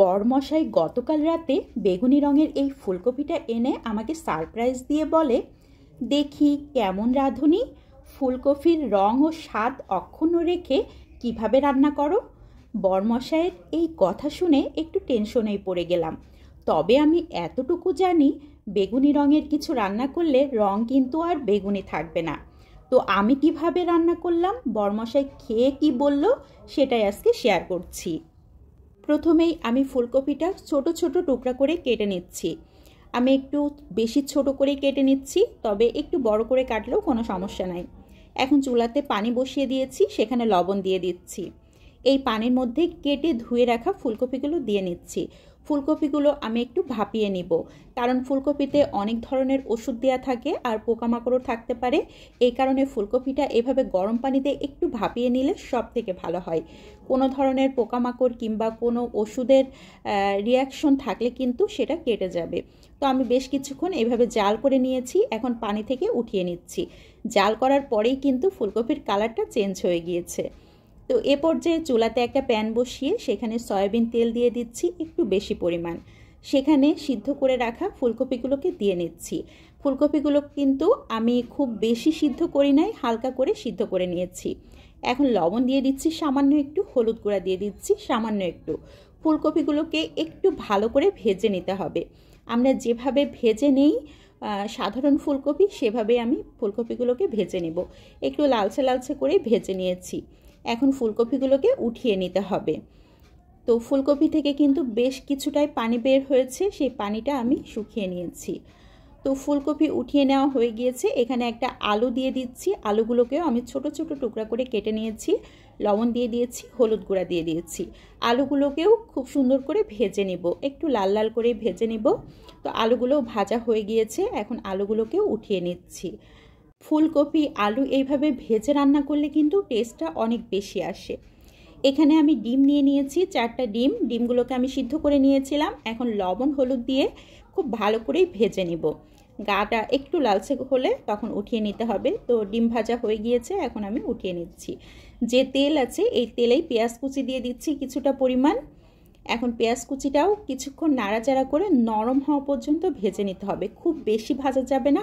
বরমশাই গতকাল রাতে বেগুনি রঙের এই ফুলকপিটা এনে আমাকে সারপ্রাইজ দিয়ে বলে দেখি কেমন রাঁধুনি ফুলকপির রং ও স্বাদ অক্ষুণ্ণ রেখে কিভাবে রান্না করো বরমশাইয়ের এই কথা শুনে একটু টেনশনেই পড়ে গেলাম তবে আমি এতটুকু জানি বেগুনি রঙের কিছু রান্না করলে রং কিন্তু আর বেগুনি থাকবে না তো আমি কিভাবে রান্না করলাম বরমশাই খেয়ে কি বলল সেটাই আজকে শেয়ার করছি প্রথমেই আমি ফুলকপিটা ছোট ছোট টুকরা করে কেটে নিচ্ছি আমি একটু বেশি ছোট করে কেটে নিচ্ছি তবে একটু বড় করে কাটলেও কোনো সমস্যা নাই এখন চুলাতে পানি বসিয়ে দিয়েছি সেখানে লবণ দিয়ে দিচ্ছি এই পানির মধ্যে কেটে ধুয়ে রাখা ফুলকপিগুলো দিয়ে নিচ্ছি ফুলকপিগুলো আমি একটু ভাপিয়ে নিব কারণ ফুলকপিতে অনেক ধরনের ওষুধ দেওয়া থাকে আর পোকামাকড়ও থাকতে পারে এই কারণে ফুলকপিটা এভাবে গরম পানিতে একটু ভাপিয়ে নিলে সব থেকে ভালো হয় কোনো ধরনের পোকামাকড় কিংবা কোনো ওষুধের রিয়াকশন থাকলে কিন্তু সেটা কেটে যাবে তো আমি বেশ কিছুক্ষণ এভাবে জাল করে নিয়েছি এখন পানি থেকে উঠিয়ে নিচ্ছি জাল করার পরেই কিন্তু ফুলকপির কালারটা চেঞ্জ হয়ে গিয়েছে তো এ পর্যায়ে চুলাতে একটা প্যান বসিয়ে সেখানে সয়াবিন তেল দিয়ে দিচ্ছি একটু বেশি পরিমাণ সেখানে সিদ্ধ করে রাখা ফুলকপিগুলোকে দিয়ে নিচ্ছি ফুলকপিগুলো কিন্তু আমি খুব বেশি সিদ্ধ করি নাই হালকা করে সিদ্ধ করে নিয়েছি এখন লবণ দিয়ে দিচ্ছি সামান্য একটু হলুদ গুঁড়া দিয়ে দিচ্ছি সামান্য একটু ফুলকপিগুলোকে একটু ভালো করে ভেজে নিতে হবে আমরা যেভাবে ভেজে নেই সাধারণ ফুলকপি সেভাবে আমি ফুলকপিগুলোকে ভেজে নেব একটু লালচে লালচে করে ভেজে নিয়েছি এখন ফুলকপিগুলোকে উঠিয়ে নিতে হবে তো ফুলকপি থেকে কিন্তু বেশ কিছুটাই পানি বের হয়েছে সেই পানিটা আমি শুকিয়ে নিয়েছি তো ফুলকপি উঠিয়ে নেওয়া হয়ে গিয়েছে এখানে একটা আলু দিয়ে দিচ্ছি আলুগুলোকেও আমি ছোট ছোট টুকরা করে কেটে নিয়েছি লবণ দিয়ে দিয়েছি হলুদ গুঁড়া দিয়ে দিয়েছি আলুগুলোকেও খুব সুন্দর করে ভেজে নিব একটু লাল লাল করে ভেজে নিব তো আলুগুলো ভাজা হয়ে গিয়েছে এখন আলুগুলোকেও উঠিয়ে নিচ্ছি ফুলকপি আলু এইভাবে ভেজে রান্না করলে কিন্তু টেস্টটা অনেক বেশি আসে এখানে আমি ডিম নিয়ে নিয়েছি চারটা ডিম ডিমগুলোকে আমি সিদ্ধ করে নিয়েছিলাম এখন লবণ হলুদ দিয়ে খুব ভালো করেই ভেজে নিব গাটা একটু লালচে হলে তখন উঠিয়ে নিতে হবে তো ডিম ভাজা হয়ে গিয়েছে এখন আমি উঠিয়ে নিচ্ছি যে তেল আছে এই তেলেই পেঁয়াজ কুচি দিয়ে দিচ্ছি কিছুটা পরিমাণ এখন পেঁয়াজ কুচিটাও কিছুক্ষণ নাড়াচাড়া করে নরম হওয়া পর্যন্ত ভেজে নিতে হবে খুব বেশি ভাজা যাবে না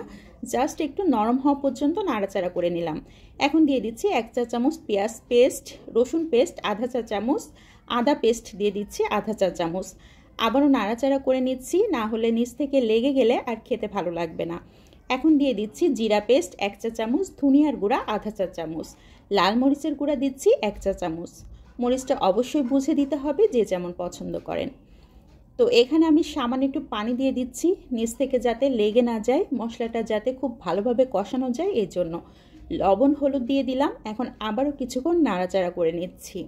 জাস্ট একটু নরম হওয়া পর্যন্ত নাড়াচাড়া করে নিলাম এখন দিয়ে দিচ্ছি এক চা চামচ পেঁয়াজ পেস্ট রসুন পেস্ট আধা চা চামচ আদা পেস্ট দিয়ে দিচ্ছি আধা চা চামচ আবারও নাড়াচাড়া করে নিচ্ছি না হলে নিচ থেকে লেগে গেলে আর খেতে ভালো লাগবে না এখন দিয়ে দিচ্ছি জিরা পেস্ট এক চা চামচ ধুনিয়ার গুঁড়া আধা চা চামচ লাল মরিচের গুঁড়া দিচ্ছি এক চা চামচ মরিচটা অবশ্যই বুঝে দিতে হবে যে যেমন পছন্দ করেন তো এখানে আমি সামান্য একটু পানি দিয়ে দিচ্ছি নিচ থেকে যাতে লেগে না যায় মশলাটা যাতে খুব ভালোভাবে কষানো যায় এই জন্য লবণ হলুদ দিয়ে দিলাম এখন আবারও কিছুক্ষণ নাড়াচাড়া করে নিচ্ছি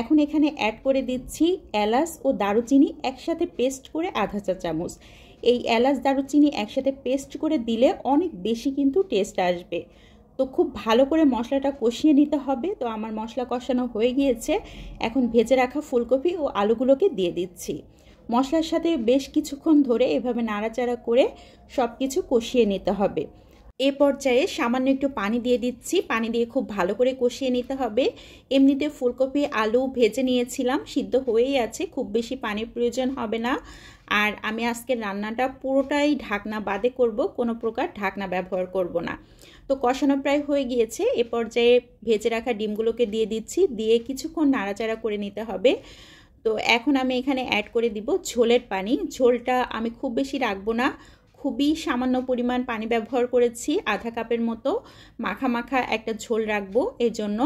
এখন এখানে অ্যাড করে দিচ্ছি এলাচ ও দারুচিনি একসাথে পেস্ট করে আধা চা চামচ এই এলাচ দারুচিনি একসাথে পেস্ট করে দিলে অনেক বেশি কিন্তু টেস্ট আসবে তো খুব ভালো করে মশলাটা কষিয়ে নিতে হবে তো আমার মশলা কষানো হয়ে গিয়েছে এখন ভেজে রাখা ফুলকপি ও আলুগুলোকে দিয়ে দিচ্ছি মশলার সাথে বেশ কিছুক্ষণ ধরে এভাবে নাড়াচাড়া করে সব কিছু কষিয়ে নিতে হবে এ পর্যায়ে সামান্য একটু পানি দিয়ে দিচ্ছি পানি দিয়ে খুব ভালো করে কষিয়ে নিতে হবে এমনিতে ফুলকপি আলু ভেজে নিয়েছিলাম সিদ্ধ হয়েই আছে খুব বেশি পানির প্রয়োজন হবে না আর আমি আজকে রান্নাটা পুরোটাই ঢাকনা বাদে করব কোনো প্রকার ঢাকনা ব্যবহার করব না তো কষানো প্রায় হয়ে গিয়েছে এ পর্যায়ে ভেজে রাখা ডিমগুলোকে দিয়ে দিচ্ছি দিয়ে কিছুক্ষণ নাড়াচাড়া করে নিতে হবে তো এখন আমি এখানে অ্যাড করে দিব ঝোলের পানি ঝোলটা আমি খুব বেশি রাখবো না খুবই সামান্য পরিমাণ পানি ব্যবহার করেছি আধা কাপের মতো মাখা মাখা একটা ঝোল রাখবো জন্য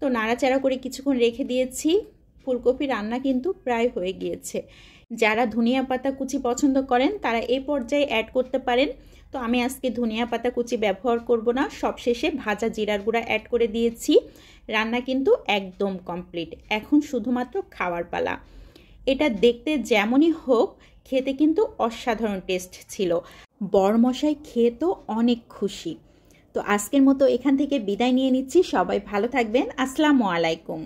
তো নাড়াচাড়া করে কিছুক্ষণ রেখে দিয়েছি ফুলকপি রান্না কিন্তু প্রায় হয়ে গিয়েছে যারা ধনিয়া পাতা কুচি পছন্দ করেন তারা এই পর্যায়ে অ্যাড করতে পারেন তো আমি আজকে ধনিয়া পাতা কুচি ব্যবহার করব না সবশেষে ভাজা জিরার গুঁড়া অ্যাড করে দিয়েছি রান্না কিন্তু একদম কমপ্লিট এখন শুধুমাত্র খাওয়ার পালা এটা দেখতে যেমনই হোক খেতে কিন্তু অসাধারণ টেস্ট ছিল বরমশাই খেয়ে তো অনেক খুশি তো আজকের মতো এখান থেকে বিদায় নিয়ে নিচ্ছি সবাই ভালো থাকবেন আসসালামু আলাইকুম